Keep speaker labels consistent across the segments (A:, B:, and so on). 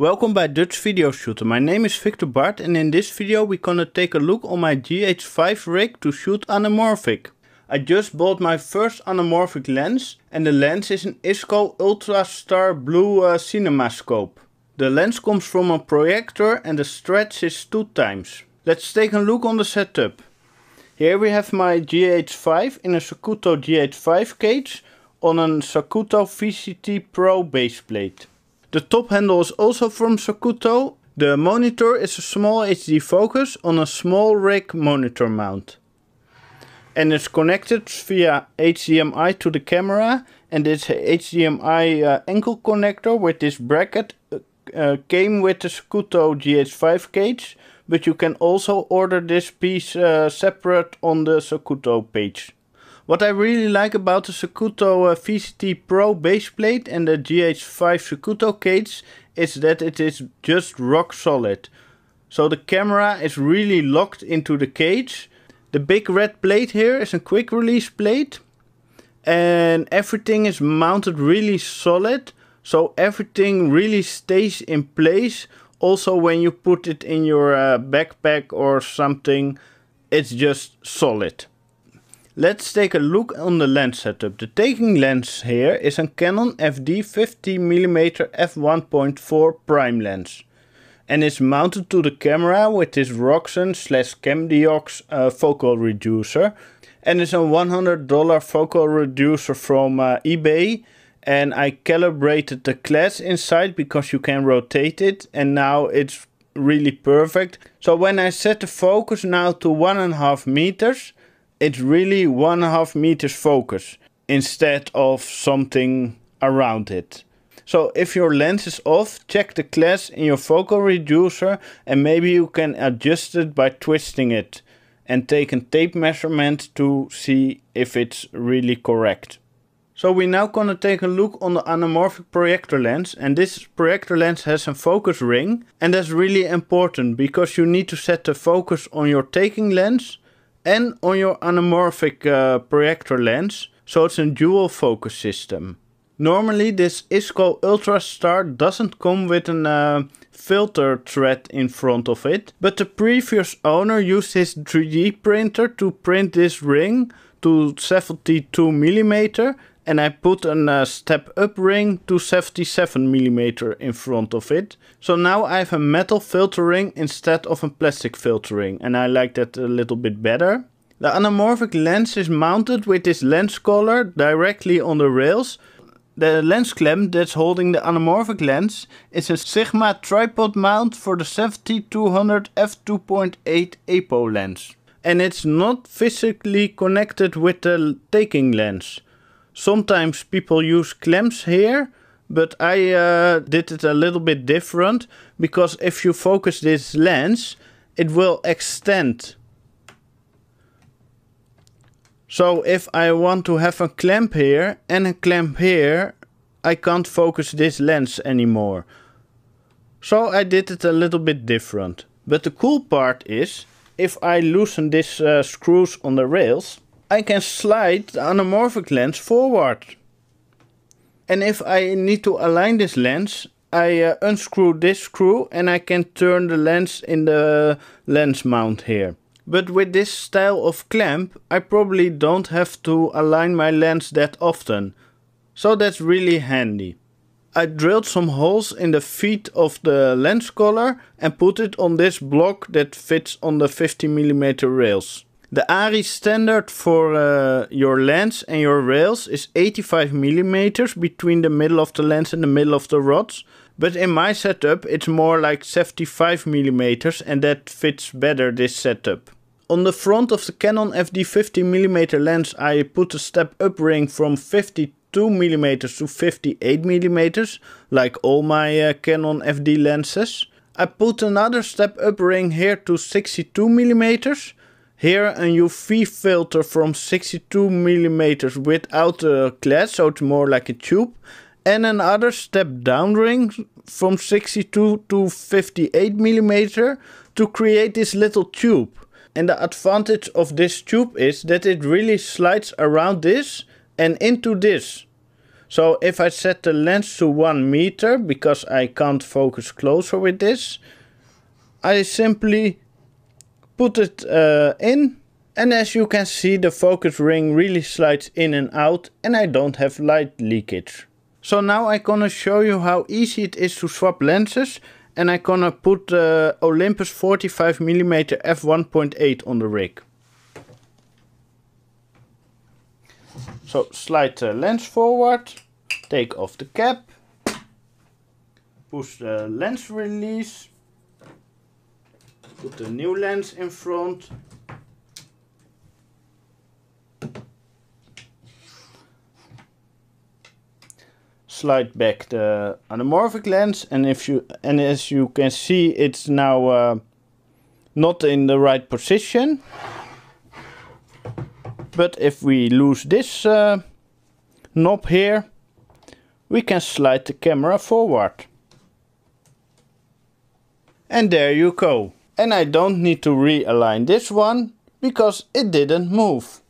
A: Welcome by Dutch Video Shooter. My name is Victor Bart and in this video we're gonna take a look on my GH5 rig to shoot anamorphic. I just bought my first anamorphic lens and the lens is an ISCO Ultra Star Blue uh, Cinema Scope. The lens comes from a projector and the stretch is 2 times. Let's take a look on the setup. Here we have my GH5 in a Sakuto GH5 cage on a Sakuto VCT Pro baseplate. The top handle is also from Sakuto. The monitor is a small HD focus on a small rig monitor mount. And it's connected via HDMI to the camera and this HDMI uh, ankle connector with this bracket uh, uh came with the Scuto GH5 cage, but you can also order this piece uh, separate on the Sakuto page. What I really like about the Sakuto uh, VCT Pro base plate and the GH5 Sakuto cage is that it is just rock solid. So the camera is really locked into the cage. The big red plate here is a quick release plate and everything is mounted really solid. So everything really stays in place. Also when you put it in your uh, backpack or something, it's just solid. Let's take a look on the lens setup. The taking lens here is a Canon FD 50mm f1.4 prime lens and is mounted to the camera with this Roxen slash Camdiox uh, focal reducer and it's a $100 focal reducer from uh, eBay and I calibrated the class inside because you can rotate it and now it's really perfect. So when I set the focus now to one and a half meters it's really one half meters focus instead of something around it. So if your lens is off, check the class in your focal reducer and maybe you can adjust it by twisting it and take a tape measurement to see if it's really correct. So we're now gonna take a look on the anamorphic projector lens and this projector lens has a focus ring and that's really important because you need to set the focus on your taking lens and on your anamorphic uh, projector lens, so it's a dual focus system. Normally this ISCO Ultra Star doesn't come with a uh, filter thread in front of it, but the previous owner used his 3D printer to print this ring to 72 millimeter and I put a uh, step up ring to 77 millimeter in front of it. So now I have a metal filtering instead of a plastic filtering and I like that a little bit better. The anamorphic lens is mounted with this lens collar directly on the rails. The lens clamp that's holding the anamorphic lens is a Sigma tripod mount for the 7200 f2.8 APO lens. And it's not physically connected with the taking lens. Sometimes people use clamps here, but I uh, did it a little bit different because if you focus this lens, it will extend. So if I want to have a clamp here and a clamp here, I can't focus this lens anymore. So I did it a little bit different. But the cool part is, if I loosen these uh, screws on the rails, I can slide the anamorphic lens forward. And if I need to align this lens, I uh, unscrew this screw and I can turn the lens in the lens mount here. But with this style of clamp, I probably don't have to align my lens that often. So that's really handy. I drilled some holes in the feet of the lens collar and put it on this block that fits on the 50mm rails. The ARI standard for uh, your lens and your rails is 85 millimeters between the middle of the lens and the middle of the rods. But in my setup, it's more like 75 millimeters, and that fits better this setup. On the front of the Canon FD 50mm lens, I put a step up ring from 52 mm to 58 mm, like all my uh, Canon FD lenses. I put another step up ring here to 62 mm here a UV filter from 62mm without a glass, so it's more like a tube. And another step down ring from 62 to 58mm to create this little tube. And the advantage of this tube is that it really slides around this and into this. So if I set the lens to 1 meter, because I can't focus closer with this, I simply put it uh, in and as you can see the focus ring really slides in and out and I don't have light leakage. So now I'm gonna show you how easy it is to swap lenses and I'm gonna put the uh, Olympus 45mm f1.8 on the rig. So slide the lens forward, take off the cap, push the lens release Put the new lens in front. Slide back the anamorphic lens and if you and as you can see it's now uh, not in the right position. But if we lose this uh, knob here, we can slide the camera forward. And there you go and I don't need to realign this one because it didn't move.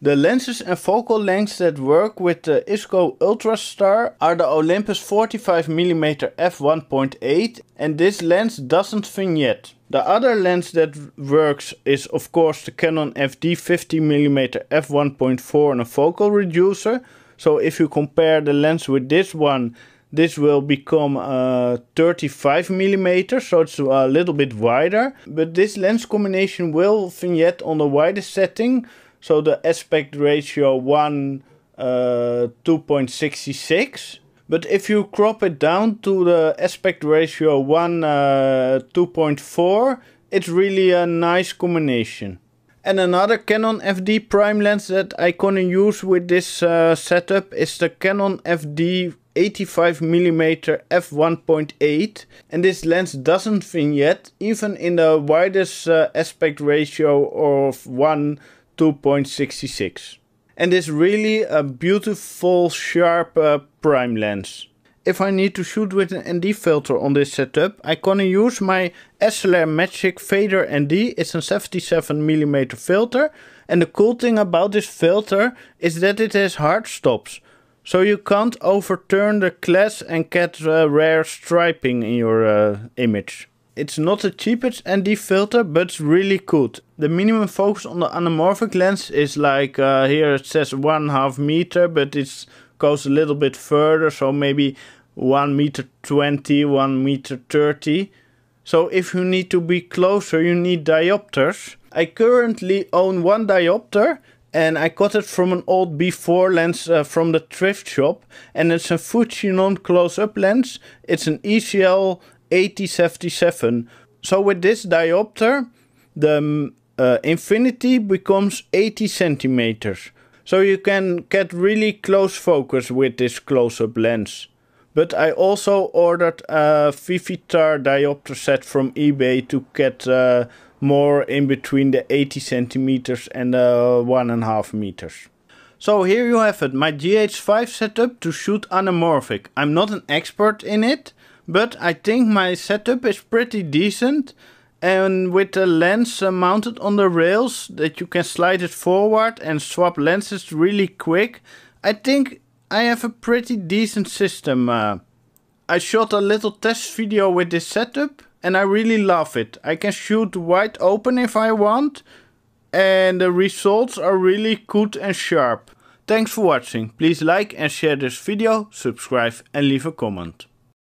A: The lenses and focal lengths that work with the ISCO UltraStar are the Olympus 45mm f1.8 and this lens doesn't vignette. The other lens that works is of course the Canon FD 50mm f1.4 and a focal reducer. So if you compare the lens with this one this will become uh, 35 millimeter, so it's a little bit wider. But this lens combination will vignette on the widest setting, so the aspect ratio 1 uh, 2.66. But if you crop it down to the aspect ratio 1 uh, 2.4, it's really a nice combination. And another Canon FD prime lens that I can use with this uh, setup is the Canon FD 85mm f1.8 and this lens doesn't vignette even in the widest uh, aspect ratio of 1 2.66 and it's really a beautiful sharp uh, prime lens if I need to shoot with an ND filter on this setup, I can use my SLR Magic Fader ND. It's a 77mm filter. And the cool thing about this filter is that it has hard stops. So you can't overturn the glass and get uh, rare striping in your uh, image. It's not the cheapest ND filter, but really good. The minimum focus on the anamorphic lens is like, uh, here it says one half meter, but it's goes a little bit further, so maybe 1 meter 20, 1 meter 30. So if you need to be closer, you need diopters. I currently own one diopter and I got it from an old B4 lens uh, from the thrift shop and it's a Fujinon close-up lens. It's an ECL 8077. So with this diopter, the mm, uh, infinity becomes 80 centimeters. So you can get really close focus with this close-up lens. But I also ordered a Vivitar diopter set from eBay to get uh, more in between the 80 centimeters and the uh, one and a half meters. So here you have it, my GH5 setup to shoot anamorphic. I'm not an expert in it, but I think my setup is pretty decent and with a lens uh, mounted on the rails that you can slide it forward and swap lenses really quick. I think I have a pretty decent system. Uh, I shot a little test video with this setup and I really love it. I can shoot wide open if I want and the results are really good and sharp. Thanks for watching. Please like and share this video, subscribe and leave a comment.